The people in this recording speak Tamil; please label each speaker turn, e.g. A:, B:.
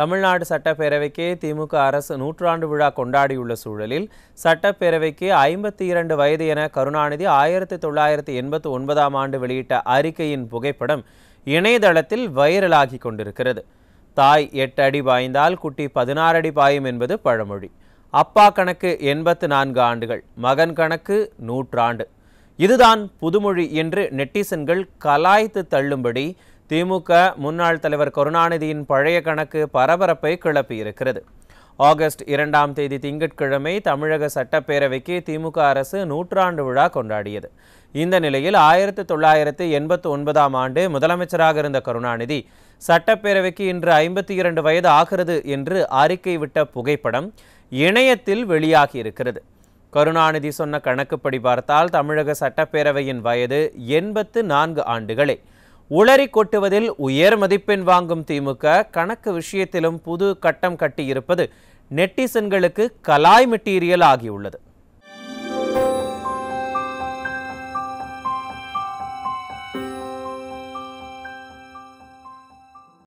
A: தமிழ்நாடு சட்டப்பேரவைக்கு திமுக அரசு நூற்றாண்டு விழா கொண்டாடியுள்ள சூழலில் சட்டப்பேரவைக்கு ஐம்பத்தி இரண்டு வயது என கருணாநிதி ஆயிரத்தி தொள்ளாயிரத்தி எண்பத்தி ஒன்பதாம் ஆண்டு வெளியிட்ட அறிக்கையின் புகைப்படம் இணையதளத்தில் வைரலாகி கொண்டிருக்கிறது தாய் எட்டு அடி பாய்ந்தால் குட்டி பதினாறு அடி பாயும் என்பது பழமொழி அப்பா கணக்கு எண்பத்து நான்கு ஆண்டுகள் மகன் கணக்கு நூற்றாண்டு இதுதான் புதுமொழி என்று நெட்டிசன்கள் கலாய்த்து தள்ளும்படி திமுக முன்னாள் தலைவர் கருணாநிதியின் பழைய கணக்கு பரபரப்பை கிளப்பியிருக்கிறது ஆகஸ்ட் இரண்டாம் தேதி திங்கட்கிழமை தமிழக சட்டப்பேரவைக்கு திமுக அரசு நூற்றாண்டு விழா கொண்டாடியது இந்த நிலையில் ஆயிரத்தி தொள்ளாயிரத்து எண்பத்தி ஒன்பதாம் ஆண்டு முதலமைச்சராக இருந்த கருணாநிதி சட்டப்பேரவைக்கு இன்று ஐம்பத்தி இரண்டு வயது ஆகிறது என்று அறிக்கை விட்ட புகைப்படம் இணையத்தில் வெளியாகியிருக்கிறது கருணாநிதி சொன்ன கணக்குப்படி பார்த்தால் தமிழக சட்டப்பேரவையின் வயது எண்பத்து நான்கு ஆண்டுகளே உளறி கொட்டுவதில் உயர் மதிப்பெண் வாங்கும் திமுக கணக்கு விஷயத்திலும் புது கட்டம் கட்டியிருப்பது நெட்டிசன்களுக்கு கலாய் மெட்டீரியல் ஆகியுள்ளது